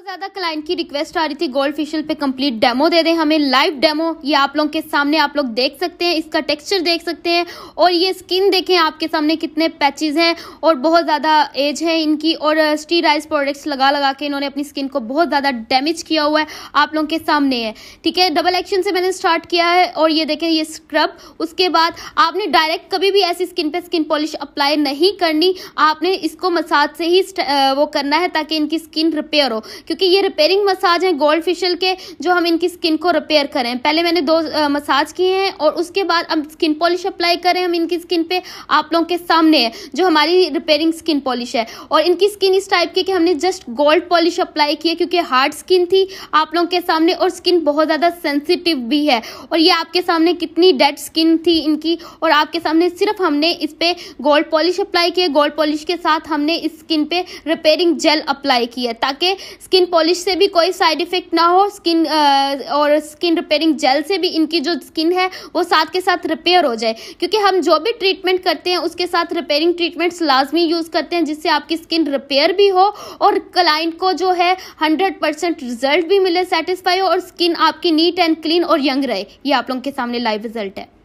बहुत ज़्यादा क्लाइंट की रिक्वेस्ट आ रही थी गोल्ड फेशियल पे कंप्लीट डेमो दे दें हमें लाइव डेमो ये आप लोगों के सामने आप लोग देख सकते हैं इसका टेक्सचर देख सकते हैं और ये स्किन देखें आपके सामने कितने पैचेज हैं और बहुत ज़्यादा एज है इनकी और स्टीराइज uh, प्रोडक्ट्स लगा लगा के इन्होंने अपनी स्किन को बहुत ज़्यादा डैमेज किया हुआ है आप लोगों के सामने है ठीक है डबल एक्शन से मैंने स्टार्ट किया है और ये देखें ये स्क्रब उसके बाद आपने डायरेक्ट कभी भी ऐसी स्किन पे स्किन पॉलिश अप्लाई नहीं करनी आपने इसको मसाज से ही uh, वो करना है ताकि इनकी स्किन रिपेयर हो क्योंकि ये रिपेयरिंग मसाज है गोल्ड फेशियल के जो हम इनकी स्किन को रिपेयर करें पहले मैंने दो मसाज किए हैं और उसके बाद अब स्किन पॉलिश अप्लाई करें हम इनकी स्किन पे आप लोगों के सामने है जो हमारी रिपेयरिंग स्किन पॉलिश है और इनकी स्किन इस टाइप की कि हमने जस्ट गोल्ड पॉलिश अप्लाई की है क्योंकि हार्ड स्किन थी आप लोगों के सामने और स्किन बहुत ज़्यादा सेंसिटिव भी है और ये आपके सामने कितनी डेड स्किन थी इनकी और आपके सामने सिर्फ हमने इस पर गोल्ड पॉलिश अप्लाई की है गोल्ड पॉलिश के साथ हमने इस स्किन पे रिपेयरिंग जेल अप्लाई की है ताकि स्किन स्किन पॉलिश से भी कोई साइड इफेक्ट ना हो स्किन और स्किन रिपेयरिंग जेल से भी इनकी जो स्किन है वो साथ के साथ रिपेयर हो जाए क्योंकि हम जो भी ट्रीटमेंट करते हैं उसके साथ रिपेयरिंग ट्रीटमेंट्स लाजमी यूज़ करते हैं जिससे आपकी स्किन रिपेयर भी हो और क्लाइंट को जो है हंड्रेड परसेंट रिजल्ट भी मिले सेटिस्फाई हो और स्किन आपकी नीट एंड क्लीन और यंग रहे ये आप लोगों के सामने लाइव रिजल्ट है